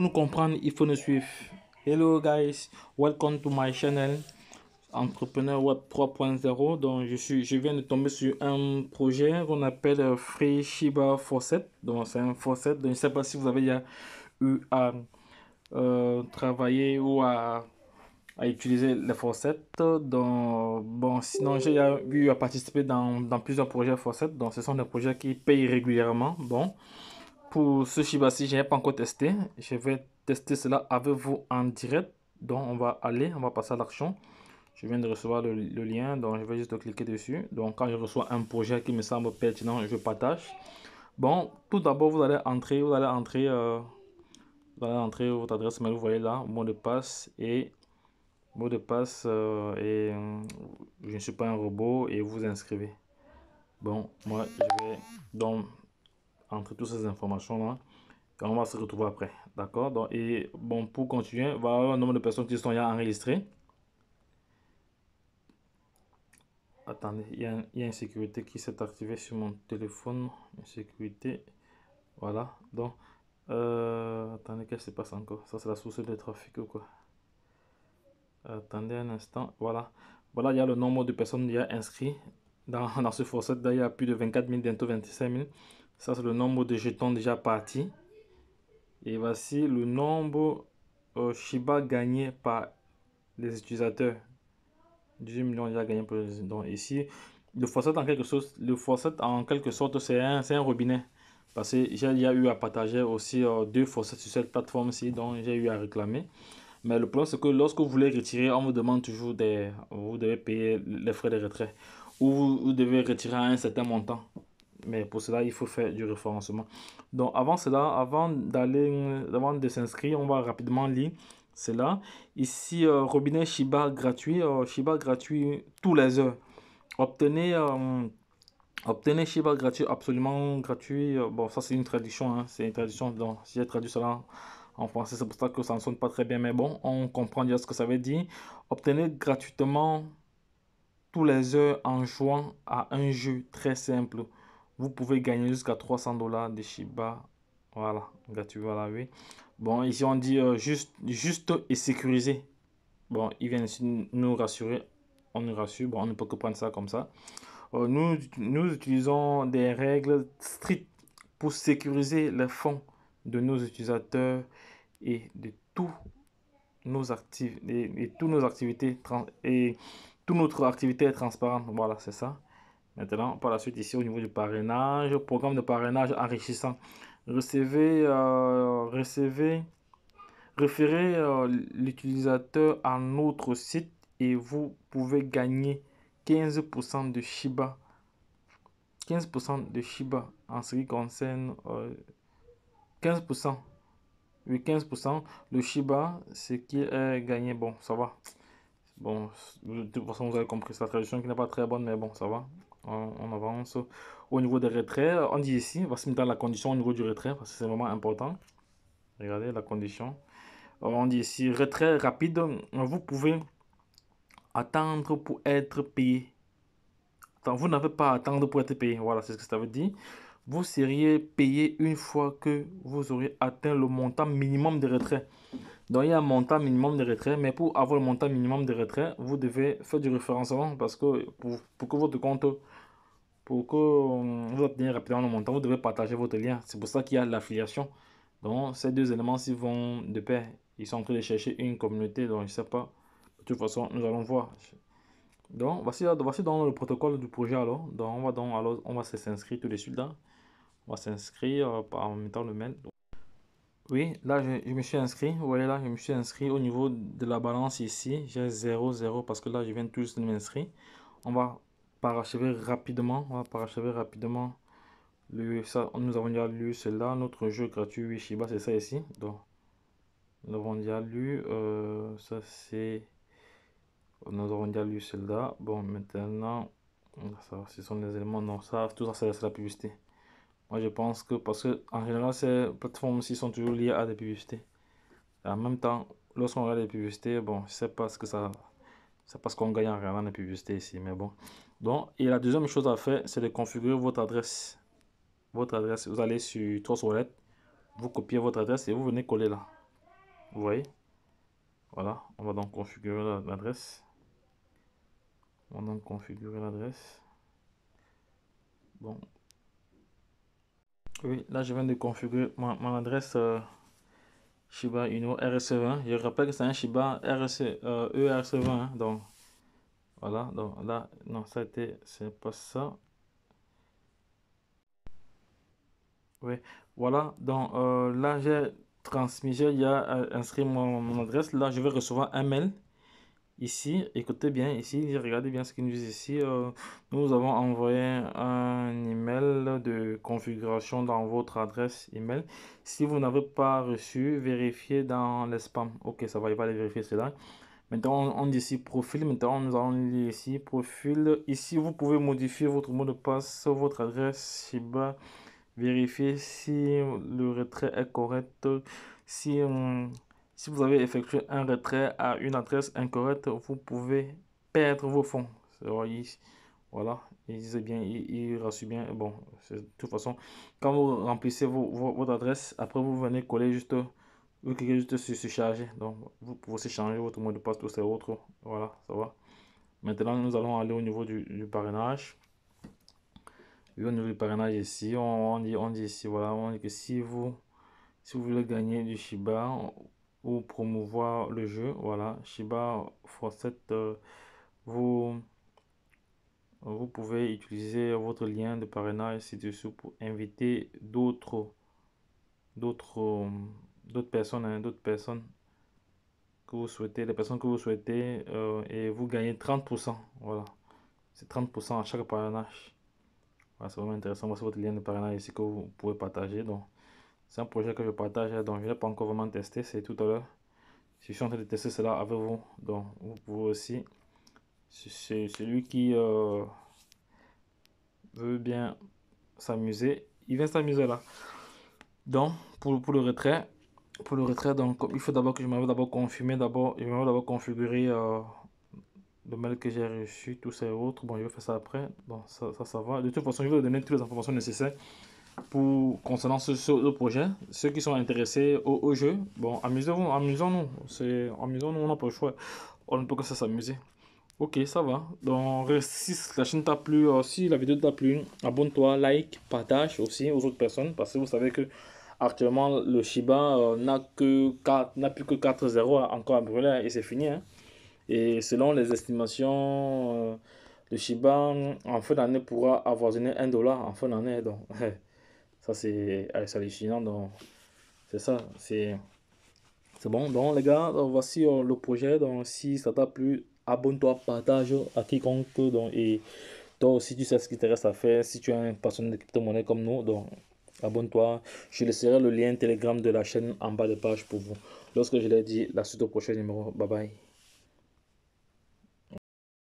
nous comprendre, il faut nous suivre. Hello guys, welcome to my channel Entrepreneur Web 3.0. Donc je suis, je viens de tomber sur un projet qu'on appelle euh, Free Shiba Faucet. Donc c'est un faucet. Donc je sais pas si vous avez déjà eu à euh, travailler ou à utiliser les faussettes. Donc, bon, sinon, j'ai eu à participer dans, plusieurs projets faussettes. Donc, ce sont des projets qui payent régulièrement. Bon, pour ce si je n'ai pas encore testé. Je vais tester cela avec vous en direct. Donc, on va aller, on va passer à l'action. Je viens de recevoir le, lien, donc je vais juste cliquer dessus. Donc, quand je reçois un projet qui me semble pertinent, je partage. Bon, tout d'abord, vous allez entrer, vous allez entrer, euh, vous allez entrer votre adresse mail, vous voyez là, mot de passe et mot de passe euh, et euh, je ne suis pas un robot et vous inscrivez. Bon, moi je vais donc entre toutes ces informations-là. On va se retrouver après. D'accord Et bon, pour continuer, voilà le nombre de personnes qui sont déjà enregistrées. Attendez, il y, a, y, a une sécurité qui s'est activée sur mon téléphone. Une sécurité. Voilà. Donc, euh, attendez, qu'est-ce qui se passe encore Ça, c'est la source de trafic ou quoi Attendez un instant. Voilà. Voilà, il y a le nombre de personnes déjà inscrites dans, dans ce faucet. D'ailleurs, il y a plus de 24 000, bientôt 25 000. Ça, c'est le nombre de jetons déjà partis. Et voici le nombre de euh, Shiba gagné par les utilisateurs. 10 millions déjà gagné par les... utilisateurs ici, le faucet en quelque sorte, le faucet en quelque sorte, c'est un, un, robinet. Parce que j'ai a eu à partager aussi euh, deux faucets sur cette plateforme-ci, donc j'ai eu à réclamer. Mais le problème, c'est que lorsque vous voulez retirer, on vous demande toujours des... Vous devez payer les frais de retrait. Ou vous, devez retirer un certain montant mais pour cela, il faut faire du référencement. Donc, avant cela, avant d'aller, avant de s'inscrire, on va rapidement lire cela. Ici, euh, robinet Shiba gratuit, euh, Shiba gratuit tous les heures. Obtenez, euh, obtenez Shiba gratuit, absolument gratuit. bon, ça c'est une traduction, hein, c'est une traduction. Donc, j'ai traduit cela en français, c'est pour ça que ça ne sonne pas très bien, mais bon, on comprend déjà ce que ça veut dire. Obtenez gratuitement tous les heures en jouant à un jeu très simple vous pouvez gagner jusqu'à 300 dollars de Shiba. Voilà, vois vas oui. Bon, ici on dit euh, juste, juste et sécurisé. Bon, ils viennent nous rassurer. On nous rassure. Bon, on ne peut que prendre ça comme ça. Euh, nous, nous utilisons des règles strictes pour sécuriser les fonds de nos utilisateurs et de tous nos actifs et, tous nos activités et toute notre activité est transparente. Voilà, c'est ça. Maintenant, par la suite, ici, au niveau du parrainage, programme de parrainage enrichissant. Recevez, euh, recevez référez euh, l'utilisateur à notre site et vous pouvez gagner 15% de Shiba. 15% de Shiba en ce qui concerne 15%. Euh, oui, 15%. Le Shiba, c'est qui est gagné, bon, ça va. Bon, de toute façon, vous avez compris, sa la traduction qui n'est pas très bonne, mais bon, ça va on, avance au niveau des retraits. On dit ici, on va se mettre dans la condition au niveau du retrait, parce que c'est vraiment important. Regardez la condition. Euh, on dit ici, retrait rapide, vous pouvez attendre pour être payé. vous n'avez pas à attendre pour être payé. Voilà, c'est ce que ça veut dire vous seriez payé une fois que vous aurez atteint le montant minimum de retrait. Donc il y a un montant minimum de retrait, mais pour avoir le montant minimum de retrait, vous devez faire du référencement parce que pour, pour que votre compte, pour que euh, vous obteniez rapidement le montant, vous devez partager votre lien. C'est pour ça qu'il y a l'affiliation. Donc ces deux éléments s'ils vont de pair. Ils sont en train de chercher une communauté, donc je ne sais pas. De toute façon, nous allons voir. Donc, voici, voici dans le protocole du projet alors. Donc, on va donc, alors, on va s'inscrire tout de suite là. On va s'inscrire euh, en mettant le mail. Oui, là, je, je, me suis inscrit. Vous voyez là, je me suis inscrit au niveau de la balance ici. J'ai 0, 0 parce que là, je viens tout juste de m'inscrire. On va parachever rapidement. On va parachever rapidement. Le, nous avons déjà lu celle-là. Notre jeu gratuit Wishiba, c'est ça ici. Donc, nous avons déjà lu. Euh, ça, c'est nous aurons déjà lu celle-là. Bon, maintenant, ça, ce sont les éléments. Non, ça, tout ça, c'est la publicité. Moi, je pense que, parce que en général, ces plateformes ci sont toujours liées à des publicités. en même temps, lorsqu'on regarde les publicités, bon, c'est parce que ça. C'est parce qu'on gagne en dans les publicités ici, mais bon. Donc, et la deuxième chose à faire, c'est de configurer votre adresse. Votre adresse, vous allez sur Wallet vous copiez votre adresse et vous venez coller là. Vous voyez Voilà, on va donc configurer l'adresse. On va configurer l'adresse. Bon. Oui, là, je viens de configurer mon, adresse euh, Shiba Inu RS20. E je rappelle que c'est un Shiba RS, 20 e, euh, e hein, donc, voilà. Donc là, non, ça a été, c'est pas ça. Oui, voilà. Donc euh, là, j'ai transmis, j'ai inscrit mon, mon adresse. Là, je vais recevoir un mail Ici, écoutez bien, ici, regardez bien ce qu'il nous dit ici. Euh, nous avons envoyé un email de configuration dans votre adresse email. Si vous n'avez pas reçu, vérifiez dans les spams. Ok, ça va, il va aller vérifier cela. Maintenant, on dit ici profil. Maintenant, nous allons lire ici profil. Ici, vous pouvez modifier votre mot de passe, votre adresse bas, vérifiez si le retrait est correct. Si. on hum, si vous avez effectué un retrait à une adresse incorrecte, vous pouvez perdre vos fonds. Voilà, il disait bien, il, il rassure bien. Bon, de toute façon, quand vous remplissez vos, votre adresse, après vous venez coller juste, vous cliquez juste sur se charger. Donc, vous pouvez aussi changer votre mot de passe, tout ça, autre. Voilà, ça va. Maintenant, nous allons aller au niveau du, parrainage. au niveau du parrainage ici, on, dit, on dit ici, voilà, on dit que si vous, si vous voulez gagner du Shiba, promouvoir le jeu. Voilà, Shiba Fawcett, euh, vous, vous pouvez utiliser votre lien de parrainage ci-dessous pour inviter d'autres d'autres euh, d'autres personnes hein, d'autres personnes que vous souhaitez les personnes que vous souhaitez euh, et vous gagnez 30% voilà c'est 30% à chaque parrainage c'est vraiment intéressant voici votre lien de parrainage ici que vous pouvez partager donc c'est un projet que je partage, euh, donc je l'ai pas encore vraiment testé. C'est tout à l'heure. Je suis en train de tester cela avec vous. Donc vous pouvez aussi. C'est celui qui euh, veut bien s'amuser. Il va s'amuser là. Donc pour, pour le retrait, pour le retrait, donc il faut d'abord que je m'en d'abord confirmer, d'abord je d'abord configurer euh, le mail que j'ai reçu, tout ça et autres. Bon, je vais faire ça après. Bon, ça, ça, ça va. De toute façon, je vais vous donner toutes les informations nécessaires pour concernant ce, ce projet. Ceux qui sont intéressés au, au jeu, bon, amusez-vous, amusons-nous. C'est amusons-nous, on n'a pas le choix. On ne peut que ça s'amuser. Ok, ça va. Donc, si la chaîne t'a plu, euh, si la vidéo t'a plu, abonne-toi, like, partage aussi aux autres personnes parce que vous savez que actuellement le Shiba euh, n'a que 4, n'a plus que 4 0 encore à brûler et c'est fini. Hein. Et selon les estimations, euh, le Shiba en fin d'année pourra avoisiner 1 dollar en fin d'année. Donc, Ça, c'est hallucinant. Donc, c'est ça. C'est, c'est bon. Donc, les gars, voici euh, le projet. Donc, si ça t'a plu, abonne-toi, partage à quiconque. Donc, et toi aussi, tu sais ce qui te à faire. Si tu es un passionné de crypto-monnaie comme nous, donc abonne-toi. Je laisserai le lien Telegram de la chaîne en bas de page pour vous. Lorsque je l'ai dit, la suite au prochain numéro. Bye bye.